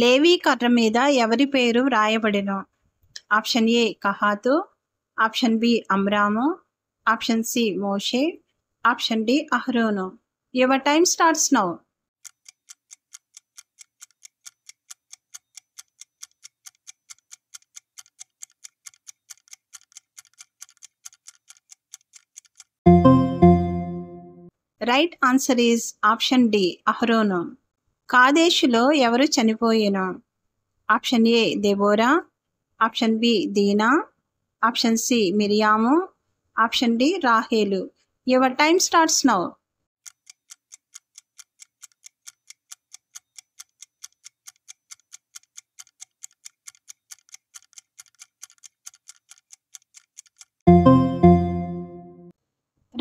లేవీ కర్ర మీద ఎవరి పేరు వ్రాయబడినో ఆప్షన్ ఏ కహాతు ఆప్షన్ బి అమ్రాము ఆప్షన్ సి మోషే ఆప్షన్ డి అహ్రోను your time starts now right answer is option D అహ్రోను కాదేశులో ఎవరు చనిపోయేను option A Deborah option B Dinah option C మిరియాము ఆప్షన్ డి రాహేలు your time starts now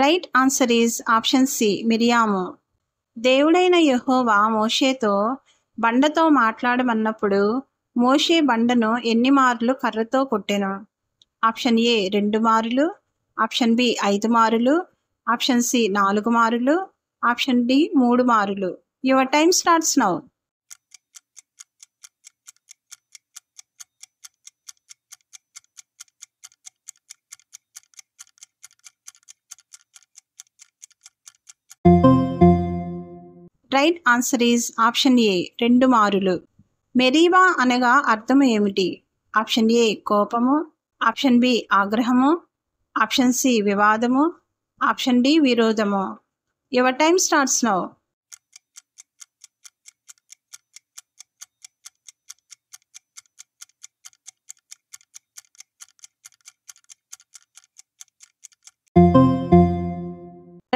right answer is option C మిరియాము దేవుడైన యహోవా మోషేతో బండతో మాట్లాడమన్నప్పుడు మోషే బండను ఎన్ని మార్లు కర్రతో కొట్టెను ఆప్షన్ ఏ రెండు మారులు ఆప్షన్ బి ఐదు మారులు ఆప్షన్ సి నాలుగు మారులు ఆప్షన్ డి మూడు మారులు your time starts now right answer is option A రెండు మారులు మెరీవా అనగా అర్థం ఏమిటి ఆప్షన్ ఏ కోపము ఆప్షన్ బి ఆగ్రహము ఆప్షన్ సి వివాదము ఆప్షన్ డి విరోధము your time starts now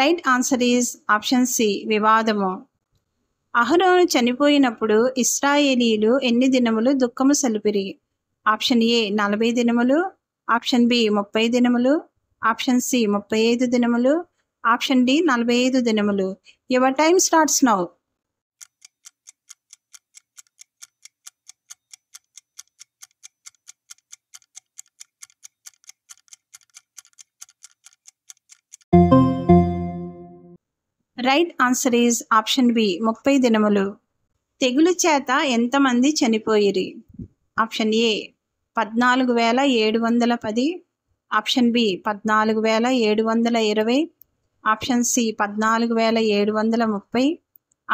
right answer is option C వివాదము అహరోను చనిపోయినప్పుడు ఇస్రాయేలీలు ఎన్ని దినములు దుఃఖము సలిపిరి ఆప్షన్ ఏ నలభై దినములు ఆప్షన్ బి ముప్పై దినములు ఆప్షన్ సి ముప్పై ఐదు దినములు ఆప్షన్ డి నలభై ఐదు దినములు your time starts now right answer is option B ముప్పై దినములు తెగులు చేత ఎంతమంది చనిపోయిరి ఆప్షన్ ఏ పద్నాలుగు వేల ఏడు వందల పది ఆప్షన్ బి పద్నాలుగు వేల ఏడు వందల ఇరవై ఆప్షన్ సి పద్నాలుగు వేల ఏడు వందల ముప్పై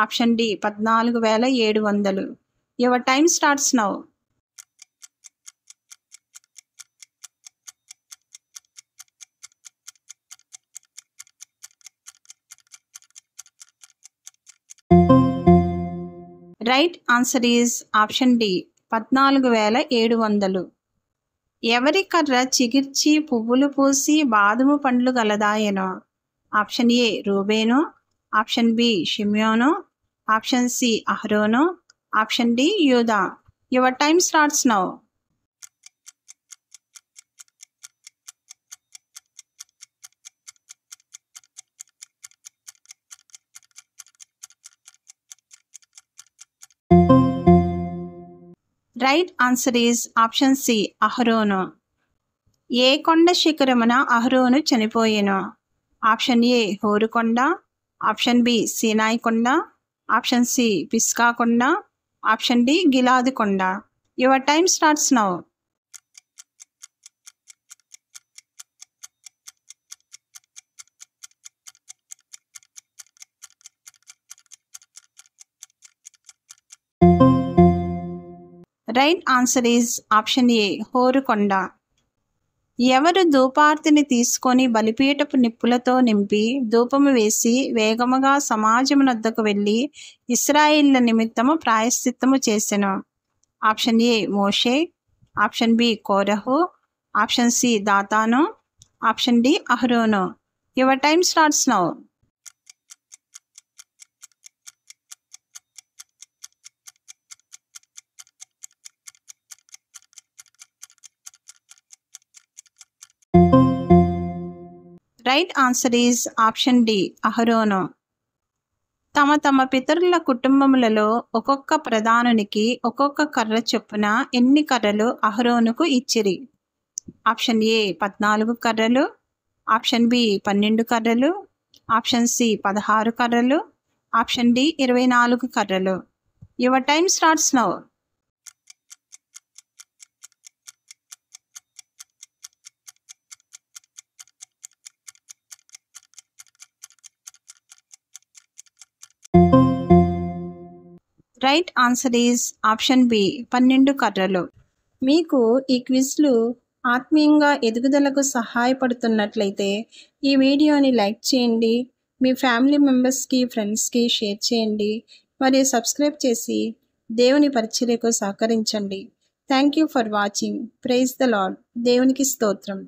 ఆప్షన్ డి పద్నాలుగు వేల ఏడు వందలు your time starts now right answer is option D పద్నాలుగు వేల ఏడు వందలు ఎవరి కర్ర చిగిర్చి పువ్వులు పూసి బాదము పండ్లు గలదాయనో ఆప్షన్ ఏ రూబేను ఆప్షన్ బి షిమ్యోను ఆప్షన్ సి అహ్రోను ఆప్షన్ డి యూదా your time starts now right answer is option C అహరోను ఏ కొండ శిఖరమున అహరోను చనిపోయెను ఆప్షన్ ఏ హోరుకొండ ఆప్షన్ బి సీనాయి కొండ ఆప్షన్ సి పిస్కా కొండ ఆప్షన్ డి గిలాది కొండ your time starts now right answer is option A హోరుకొండ ఎవరు ధూపార్తిని తీసుకొని బలిపీటపు నిప్పులతో నింపి ధూపము వేసి వేగముగా సమాజము నొద్దకు వెళ్ళి ఇస్రాయిల్ల నిమిత్తము ప్రాయశ్చిత్తము చేసెను ఆప్షన్ ఏ మోషే ఆప్షన్ బి కోరహు ఆప్షన్ సి దాతాను ఆప్షన్ డి అహ్రోను your time starts now right answer is option D అహరోను తమ తమ పితరుల కుటుంబములలో ఒక్కొక్క ప్రధానునికి ఒక్కొక్క కర్ర చొప్పున ఎన్ని కర్రలు అహరోనుకు ఇచ్చిరి ఆప్షన్ ఏ పద్నాలుగు కర్రలు ఆప్షన్ బి పన్నెండు కర్రలు ఆప్షన్ సి పదహారు కర్రలు ఆప్షన్ డి ఇరవై నాలుగు కర్రలు your time starts now right answer is option B పన్నెండు కర్రలు మీకు ఈ క్విజ్లు ఆత్మీయంగా ఎదుగుదలకు సహాయపడుతున్నట్లయితే ఈ వీడియోని లైక్ చేయండి మీ ఫ్యామిలీ మెంబర్స్కి ఫ్రెండ్స్కి షేర్ చేయండి మరియు సబ్స్క్రైబ్ చేసి దేవుని పరిచర్యకు సహకరించండి thank you for watching praise the Lord దేవునికి స్తోత్రం